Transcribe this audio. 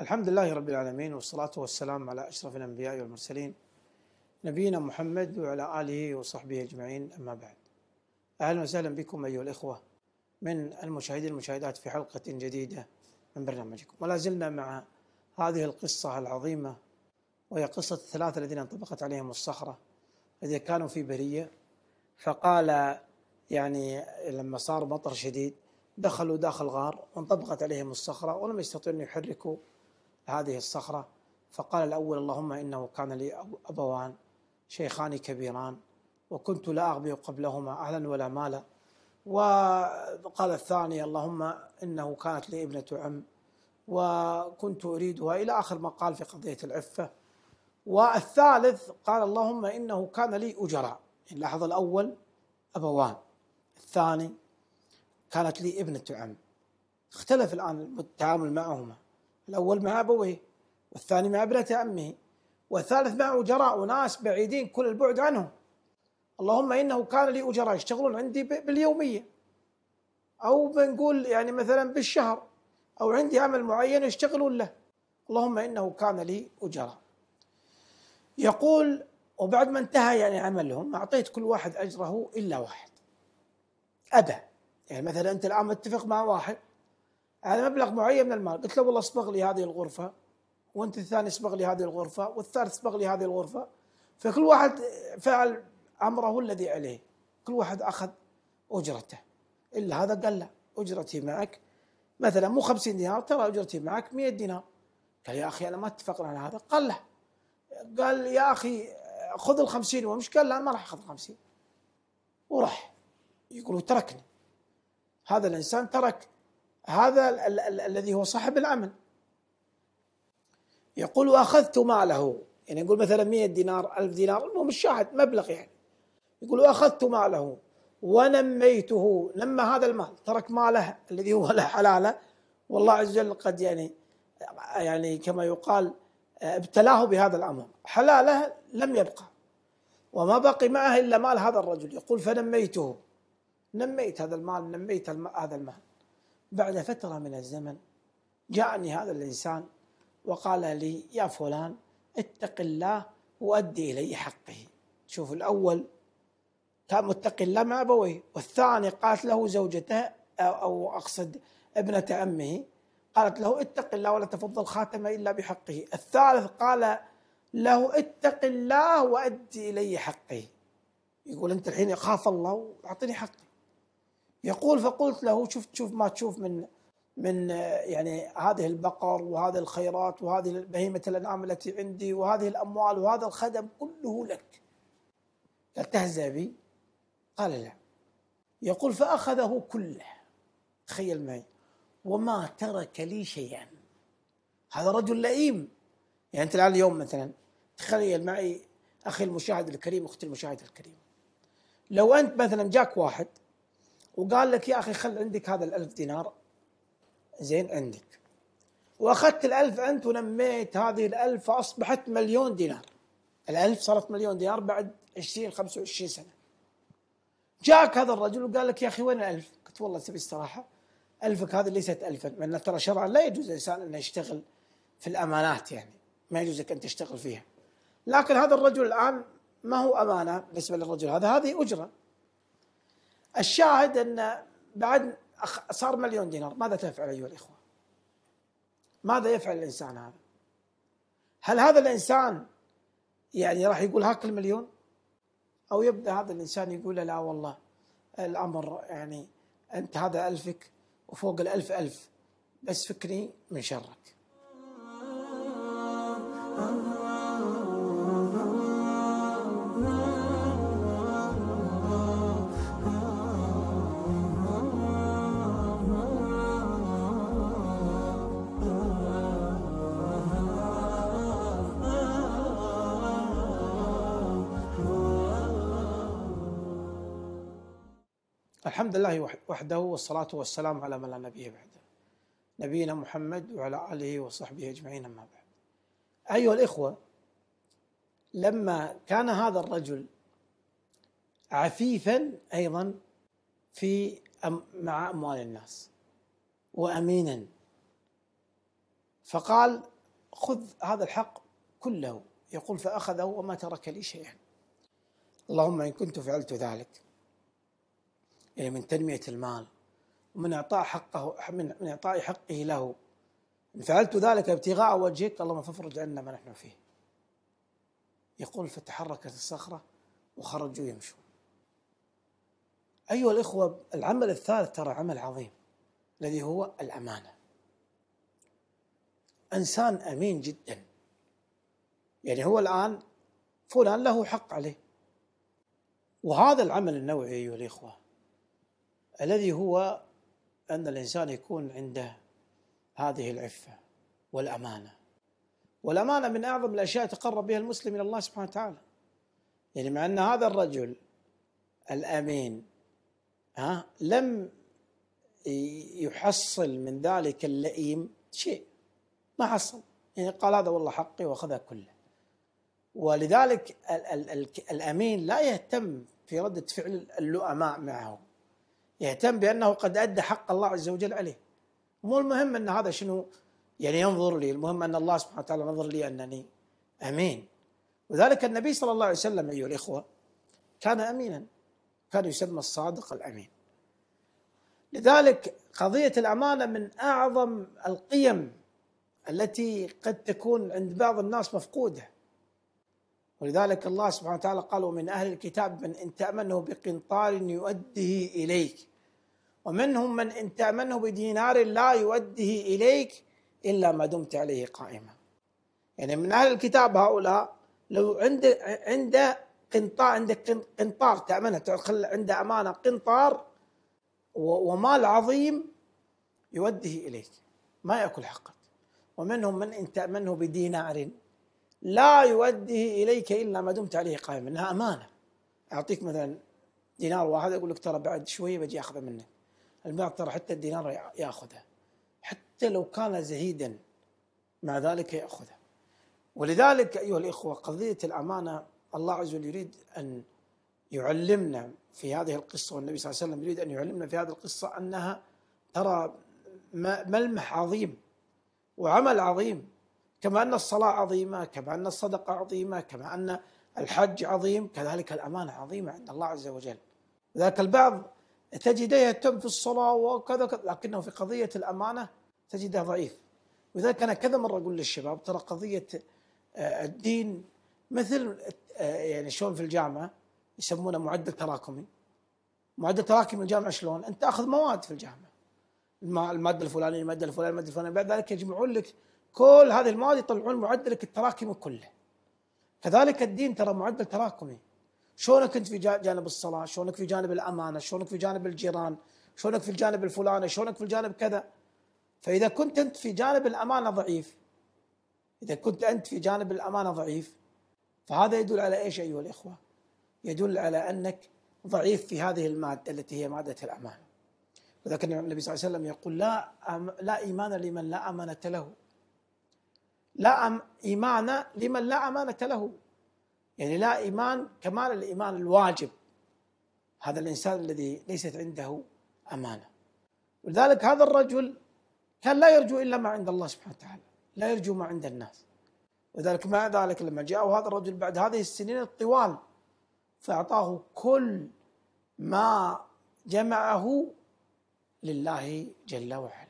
الحمد لله رب العالمين والصلاة والسلام على أشرف الأنبياء والمرسلين نبينا محمد وعلى آله وصحبه أجمعين أما بعد أهلا وسهلا بكم أيها الإخوة من المشاهدين المشاهدات في حلقة جديدة من برنامجكم ولا زلنا مع هذه القصة العظيمة وهي قصة الثلاثة الذين انطبقت عليهم الصخرة الذين كانوا في برية فقال يعني لما صار مطر شديد دخلوا داخل غار وانطبقت عليهم الصخرة ولم يستطيعوا أن يحركوا هذه الصخرة فقال الأول اللهم إنه كان لي أبوان شيخان كبيران وكنت لا أغبي قبلهما أهلا ولا مالا وقال الثاني اللهم إنه كانت لي ابنة عم وكنت أريدها إلى آخر ما قال في قضية العفة والثالث قال اللهم إنه كان لي أجراء لاحظ الأول أبوان الثاني كانت لي ابنة عم اختلف الآن التعامل معهما الأول مع أبويه والثاني مع ابنة عمه والثالث مع أجراء وناس بعيدين كل البعد عنهم اللهم إنه كان لي أجراء يشتغلون عندي باليومية أو بنقول يعني مثلا بالشهر أو عندي عمل معين يشتغلون له اللهم إنه كان لي أجراء يقول وبعد ما انتهى يعني عملهم أعطيت كل واحد أجره إلا واحد أبى يعني مثلا أنت الآن متفق مع واحد على مبلغ معين من المال قلت له والله اصبغ لي هذه الغرفه وانت الثاني اصبغ لي هذه الغرفه والثالث اصبغ لي هذه الغرفه فكل واحد فعل امره الذي عليه كل واحد اخذ اجرته الا هذا قال لا اجرتي معك مثلا مو 50 دينار ترى اجرتي معك 100 دينار قال يا اخي انا ما اتفقنا على هذا قال له قال يا اخي خذ ال 50 وامش قال لا ما راح اخذ 50 وراح يقولوا تركني هذا الانسان ترك هذا ال ال ال الذي هو صاحب العمل يقول واخذت ماله يعني يقول مثلا 100 دينار 1000 دينار المهم الشاهد مبلغ يعني يقول واخذت ماله ونميته نمى هذا المال ترك ماله الذي هو له حلاله والله عز وجل قد يعني يعني كما يقال ابتلاه بهذا الامر حلاله لم يبقى وما بقي معه الا مال هذا الرجل يقول فنميته نميت هذا المال نميت هذا المال بعد فترة من الزمن جاءني هذا الإنسان وقال لي يا فلان اتق الله وأدي إلي حقه شوف الأول كان متقي الله مع أبويه والثاني قالت له زوجته أو أقصد ابنة أمه قالت له اتق الله ولا تفضل الخاتم إلا بحقه الثالث قال له اتق الله وأدي إلي حقه يقول أنت الحين أخاف الله وأعطني حقي يقول فقلت له شفت شوف ما تشوف من من يعني هذه البقر وهذه الخيرات وهذه بهيمة الأنعام التي عندي وهذه الأموال وهذا الخدم كله لك قال تهزأ بي قال لا يقول فأخذه كله تخيل معي وما ترك لي شيئا هذا رجل لئيم يعني أنت الآن اليوم مثلا تخيل معي أخي المشاهد الكريم أختي المشاهد الكريم لو أنت مثلا جاك واحد وقال لك يا اخي خل عندك هذا الألف دينار زين عندك واخذت الألف انت ونميت هذه الألف فاصبحت مليون دينار الألف صارت مليون دينار بعد 20 25 سنه جاك هذا الرجل وقال لك يا اخي وين الألف؟ قلت والله تبي استراحه ألفك هذه ليست ألفا لأن ترى شرعا لا يجوز الإنسان أن يشتغل في الأمانات يعني ما يجوز لك أن تشتغل فيها لكن هذا الرجل الآن ما هو أمانة بالنسبة للرجل هذا هذه أجرة الشاهد ان بعد صار مليون دينار ماذا تفعل ايها الاخوه؟ ماذا يفعل الانسان هذا؟ هل هذا الانسان يعني راح يقول هاك المليون؟ او يبدا هذا الانسان يقول لا والله الامر يعني انت هذا الفك وفوق الالف الف بس فكني من شرك. الحمد لله وحده والصلاة والسلام على من لا نبي بعده نبينا محمد وعلى آله وصحبه أجمعين أما بعد أيها الإخوة لما كان هذا الرجل عفيفا أيضا في مع أموال الناس وأمينا فقال خذ هذا الحق كله يقول فأخذه وما ترك لي شيئا اللهم إن كنت فعلت ذلك يعني من تنمية المال ومن إعطاء حقه من إعطاء حقه له إن فعلت ذلك ابتغاء وجهك اللهم فافرج عنا ما نحن فيه يقول فتحركت الصخرة وخرجوا يمشون أيها الإخوة العمل الثالث ترى عمل عظيم الذي هو الأمانة إنسان أمين جدا يعني هو الآن فلان له حق عليه وهذا العمل النوعي أيها الإخوة الذي هو أن الإنسان يكون عنده هذه العفة والأمانة والأمانة من أعظم الأشياء يتقرب بها المسلم إلى الله سبحانه وتعالى يعني مع أن هذا الرجل الأمين ها لم يحصل من ذلك اللئيم شيء ما حصل يعني قال هذا والله حقي واخذها كله ولذلك الامين لا يهتم في رده فعل اللؤماء معه يهتم بأنه قد أدى حق الله عز وجل عليه مو المهم أن هذا شنو يعني ينظر لي المهم أن الله سبحانه وتعالى نظر لي أنني أمين وذلك النبي صلى الله عليه وسلم أيها الإخوة كان أمينا كان يسمى الصادق الأمين لذلك قضية الأمانة من أعظم القيم التي قد تكون عند بعض الناس مفقودة ولذلك الله سبحانه وتعالى قال ومن أهل الكتاب من إن تأمنه بقنطار يؤده إليك ومنهم من إن تأمنه بدينار لا يؤده إليك إلا ما دمت عليه قائما يعني من أهل الكتاب هؤلاء لو عند عند قنطار عندك قنطار تأمنه تخلى عنده أمانة قنطار ومال عظيم يوده إليك ما يأكل حقك ومنهم من إن تأمنه بدينار لا يوده إليك إلا ما دمت عليه قائما لها أمانة أعطيك مثلا دينار واحد أقول لك ترى بعد شوية بجي أخذه منك البعض ترى حتى الدينار يأخذه حتى لو كان زهيدا مع ذلك يأخذه ولذلك أيها الإخوة قضية الأمانة الله عز وجل يريد أن يعلمنا في هذه القصة والنبي صلى الله عليه وسلم يريد أن يعلمنا في هذه القصة أنها ترى ملمح عظيم وعمل عظيم كما أن الصلاة عظيمة كما أن الصدقة عظيمة كما أن الحج عظيم كذلك الأمانة عظيمة عند الله عز وجل ذاك البعض تجده يهتم في الصلاة وكذا لكنه في قضية الأمانة تجده ضعيف وذلك أنا كذا مرة أقول للشباب ترى قضية آه، الدين مثل آه، يعني شلون في الجامعة يسمونه معدل تراكمي معدل تراكمي الجامعة شلون أنت تأخذ مواد في الجامعة المادة الفلانية المادة الفلانية المادة الفلانية بعد ذلك يجمعون لك كل هذه المواد يطلعون معدلك التراكمي كله كذلك الدين ترى معدل تراكمي شلونك انت في جانب الصلاه شلونك في جانب الامانه شلونك في جانب الجيران شلونك في الجانب الفلاني شلونك في الجانب كذا فاذا كنت انت في جانب الامانه ضعيف اذا كنت انت في جانب الامانه ضعيف فهذا يدل على ايش ايها الاخوه؟ يدل على انك ضعيف في هذه الماده التي هي ماده الامانه. ولكن النبي صلى الله عليه وسلم يقول لا لا ايمان لمن لا امانه له. لا إيمان لمن لا أمانة له يعني لا إيمان كمال الإيمان الواجب هذا الإنسان الذي ليست عنده أمانة ولذلك هذا الرجل كان لا يرجو إلا ما عند الله سبحانه وتعالى لا يرجو ما عند الناس وذلك مع ذلك لما جاءه هذا الرجل بعد هذه السنين الطوال فأعطاه كل ما جمعه لله جل وعلا